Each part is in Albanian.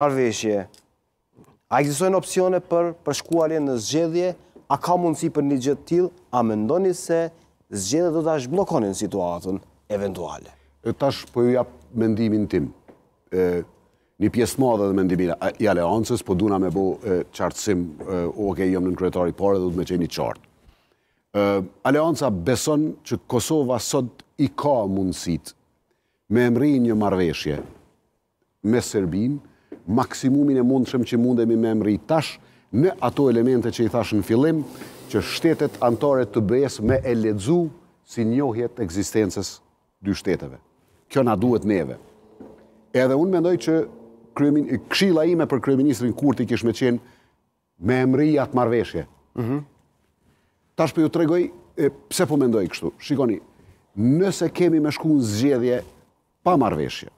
marveshje, a egzisojnë opcione për përshkualje në zgjedhje, a ka mundësi për një gjithë tjilë, a më ndoni se zgjedhje do të ashtë blokonin situatën eventuale? E tash për po ju japë mendimin tim, një pjesë madhe dhe mendimin i aleancës, po duna me bo qartësim, oke, jëmë në në kretari pare, dhe du me qeni qartë. Aleanca beson që Kosova sot i ka mundësit me emri një marveshje me Serbinë, maksimumin e mundshëm që mundemi me emri tash në ato elemente që i thash në fillim, që shtetet antare të bëjes me e ledzu si njohjet eksistences dy shteteve. Kjo na duhet neve. Edhe unë mendoj që kshila ime për kryeministrin Kurti kish me qenë me emri atë marveshje. Mhm. Tash për po ju tregoj, pse po mendoj kështu? Shikoni, nëse kemi me shku në zgjedhje pa marveshje,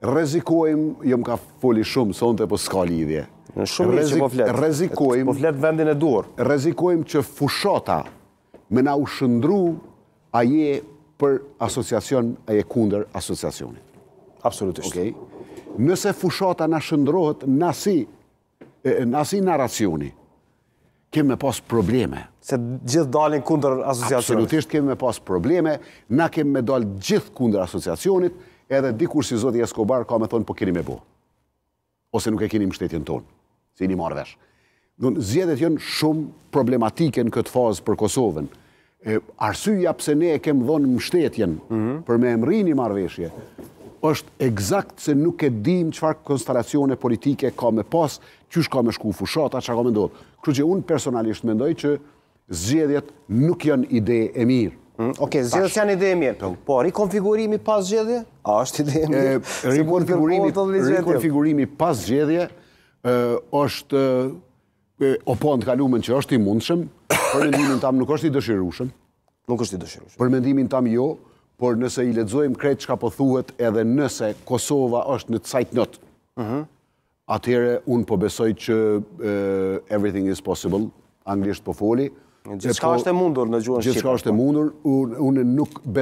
rezikojmë, jo më ka foli shumë, së onëte, po s'ka lidhje. Në shumë një që po fletë. Rezikojmë... Po fletë vendin e duor. Rezikojmë që fushota me na u shëndru, a je për asociacion, a je kunder asociacionit. Absolutisht. Nëse fushota na shëndruhet, nasi, nasi naracioni, kemë me pas probleme. Se gjithë dalin kunder asociacionit. Absolutisht kemë me pas probleme, na kemë me dalë gjithë kunder asociacionit, edhe dikur si Zoti Escobar ka me thonë, po keni me bu, ose nuk e keni më shtetjen tonë, si një marrë vesh. Nën, zjedet jënë shumë problematike në këtë fazë për Kosovën. E, arsyja pse ne e kemë dhonë më shtetjen mhm. për me emri një marrë është egzakt se nuk e dim qëfar konstelacione politike ka me pas, qysh ka me shku fushata, që ka me ndodhë. Kërë që unë personalisht mendoj që zgjedhjet nuk janë ide e mirë. Mm, ok, zhjithës janë ide e mirë, po rikonfigurimi pas zgjedhje? A, është ide e mirë, Rikonfigurimi mund të kërkohë pas zhjithje është, o po të kalumen që është i mundëshëm, për mendimin tam nuk është i dëshirushëm, nuk është i dëshirushëm, për mendimin tam jo, por nëse i ledzojmë krejt që ka pëthuhet po edhe nëse Kosova është në të sajtë nëtë, mhm. atëhere unë po besoj që everything is possible, anglisht po foli, Gjithçka po, është e mundur në gjuhën shqipe. Gjithçka është e mundur, unë nuk